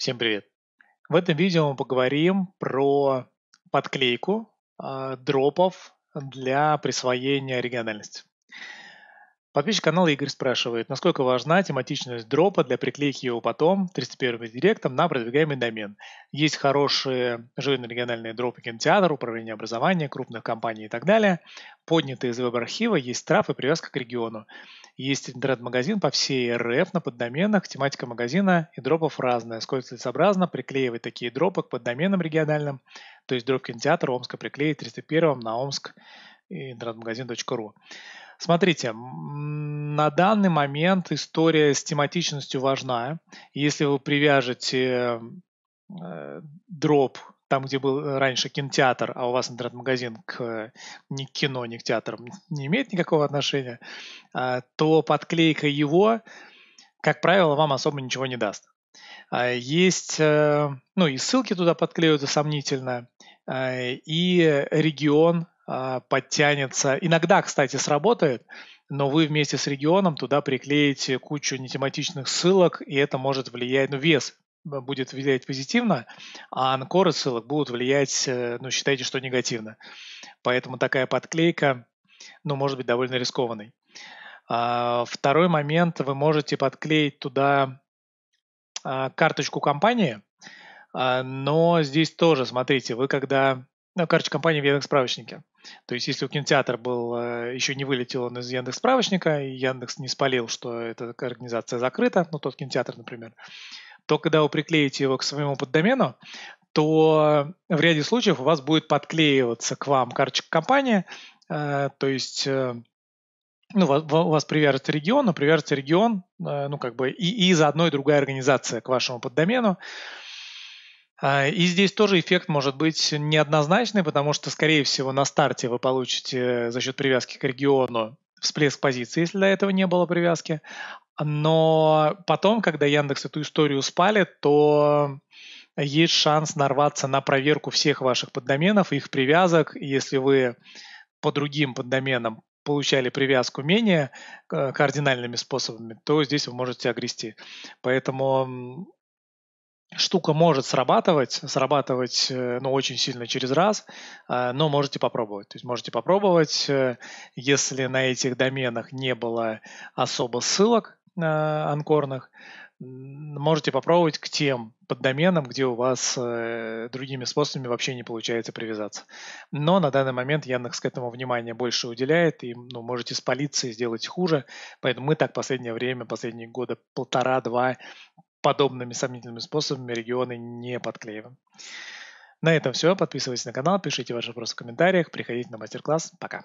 Всем привет! В этом видео мы поговорим про подклейку э, дропов для присвоения региональности. Подписчик канала Игорь спрашивает, насколько важна тематичность дропа для приклейки его потом 31 директом на продвигаемый домен. Есть хорошие жирные региональные дропы кинотеатр, управление образования, крупных компаний и так далее. Поднятые из веб-архива есть штраф и привязка к региону. Есть интернет-магазин по всей РФ на поддоменах, тематика магазина и дропов разная. Сколько целесообразно приклеивать такие дропы к поддоменам региональным, то есть дроп кинотеатра Омска приклеить 301 на Омск интернет-магазин.ру. Смотрите, на данный момент история с тематичностью важна. Если вы привяжете э, дроп там, где был э, раньше кинотеатр, а у вас интернет-магазин к э, ни к кино, ни к театрам не имеет никакого отношения, а, то подклейка его, как правило, вам особо ничего не даст. А, есть, э, ну и ссылки туда подклеиваются сомнительно, а, и регион подтянется. Иногда, кстати, сработает, но вы вместе с регионом туда приклеите кучу нетематичных ссылок, и это может влиять, ну, вес Э, будет влиять позитивно, а анкоры ссылок будут влиять, э, ну, считайте, что негативно. Поэтому такая подклейка, ну, может быть довольно рискованной. А, второй момент, вы можете подклеить туда а, карточку компании, а, но здесь тоже, смотрите, вы когда... Ну, карточка компании в Яндекс.Справочнике, То есть, если у кинотеатр был, э, еще не вылетел он из Яндекс.Справочника и Яндекс не спалил, что эта организация закрыта, ну, тот кинотеатр, например, то когда вы приклеите его к своему поддомену, то в ряде случаев у вас будет подклеиваться к вам карточка компании, э, то есть э, ну, у вас привяжется регион, но привяжется регион, э, ну, как бы, и, и одной и другая организация к вашему поддомену. И здесь тоже эффект может быть неоднозначный, потому что, скорее всего, на старте вы получите за счет привязки к региону всплеск позиции, если до этого не было привязки, но потом, когда Яндекс эту историю спалит, то есть шанс нарваться на проверку всех ваших поддоменов, их привязок. Если вы по другим поддоменам получали привязку менее э, кардинальными способами, то здесь вы можете огрести. Поэтому штука может срабатывать, срабатывать, э, ну, очень сильно через раз, э, но можете попробовать. То есть можете попробовать, если на этих доменах не было особо ссылок, анкорных, можете попробовать к тем поддоменам, где у вас э, другими способами вообще не получается привязаться. Но на данный момент Яндекс к этому внимания больше уделяет, и ну, можете с полицией сделать хуже. Поэтому мы так последнее время, последние года полтора-два подобными сомнительными способами регионы не подклеиваем. На этом все. Подписывайтесь на канал, пишите ваши вопросы в комментариях, приходите на мастер-класс. Пока.